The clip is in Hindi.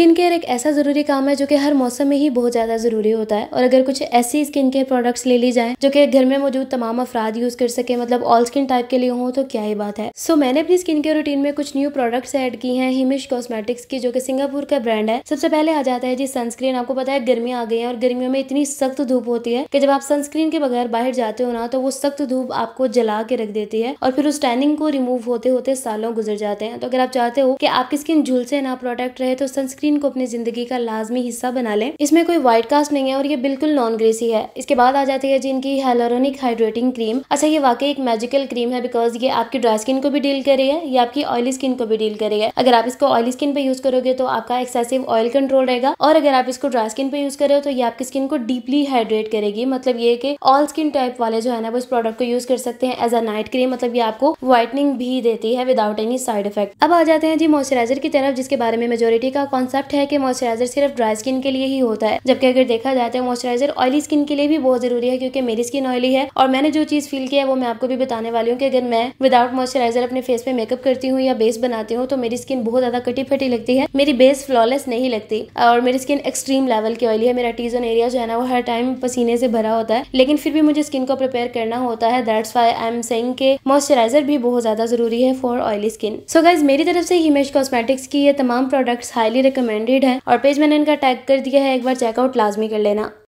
स्किन केयर एक ऐसा ज़रूरी काम है जो कि हर मौसम में ही बहुत ज़्यादा ज़रूरी होता है और अगर कुछ ऐसी स्किन केयर प्रोडक्ट्स ले ली जाए जो कि घर में मौजूद तमाम अफराद यूज़ कर सके मतलब ऑल स्किन टाइप के लिए हों तो क्या ही बात है सो so, मैंने अपनी स्किन केयर रूटीन में कुछ न्यू प्रोडक्ट्स ऐड की हैं हिमिश कॉस्मेटिक्स की जो कि सिंगापुर का ब्रांड है सबसे पहले आ जाता है जी सनस्क्रीन आपको पता है गर्मी आ गई है और गर्मियों में इतनी सख्त धूप होती है कि जब आप सनस्क्रीन के बगैर बाहर जाते हो ना तो वो सख्त धूप आपको जला के रख देती है और फिर उस टैनिंग को रिमूव होते होते सालों गुजर जाते हैं तो अगर आप चाहते हो कि आपकी स्किन झुलसे ना प्रोटेक्ट रहे तो सनस्क्रीन इनको अपनी ज़िंदगी का लाजमी हिस्सा बना लें इसमें कोई व्हाइट कास्ट नहीं है और ये बिल्कुल नॉन ग्रेसी है इसके बाद आ जाती है जिनकी हेलोरोनिक हाइड्रेटिंग क्रीम अच्छा ये वाकई एक मेजिकल क्रीम है बिकॉज ये आपकी ड्राई स्किन को भी डील कर रही है ये आपकी ऑयली स्किन को भी डील कर रही है अगर आप इसको ऑयली स्किन पर यूज़ करोगे तो आपका एक्सेसिव ऑयल कंट्रोल रहेगा और अगर आप इसको ड्राई स्किन पर यूज़ कर रहे हो तो ये आपकी स्किन को डीपली हाइड्रेट करेगी मतलब ये कि ऑल स्किन टाइप वाले जो है ना वो इस प्रोडक्ट को यूज़ कर सकते हैं एज अ नाइट क्रीम मतलब ये आपको व्हाइटनिंग भी देती है विदाउट एनी साइड इफेक्ट अब आ जाते हैं जी मॉइस्चराइजर की तरफ जिसके बारे में मेजोरिटी का कॉन्सेप्ट कंसेप्ट है कि मॉइस्चराइजर सिर्फ ड्राई स्किन के लिए ही होता है जबकि अगर देखा जाए तो मॉइस्चराइजर ऑयली स्किन के लिए भी बहुत जरूरी है क्योंकि मेरी स्किन ऑयली है और मैंने जो चीज़ फील किया है वो मैं आपको भी बताने वाली हूँ कि अगर मैं विदाउट मॉइस्चराइजर अपने फेस पे मेकअप करती हूँ या बेस बनाती हूँ तो मेरी स्किन बहुत ज़्यादा कटी फटी लगती है मेरी बेस फ्लॉलेस नहीं लगती और मेरी स्किन एक्सट्रीम लेवल की ऑयली है मेरा टीजन एरिया जो है ना वो हर टाइम पसीने से भरा होता है लेकिन फिर भी मुझे स्किन को प्रिपेयर करना होता है that's why I am saying के मॉइस्चराइजर भी बहुत ज़्यादा ज़रूरी है for oily skin so guys मेरी तरफ से हिमेश कॉस्मेटिक्स की ये तमाम प्रोडक्ट्स हाईली रिकमेंड रिकमेंडेड है और पेज मैंने इनका टैग कर दिया है एक बार चेकआउट लाजमी कर लेना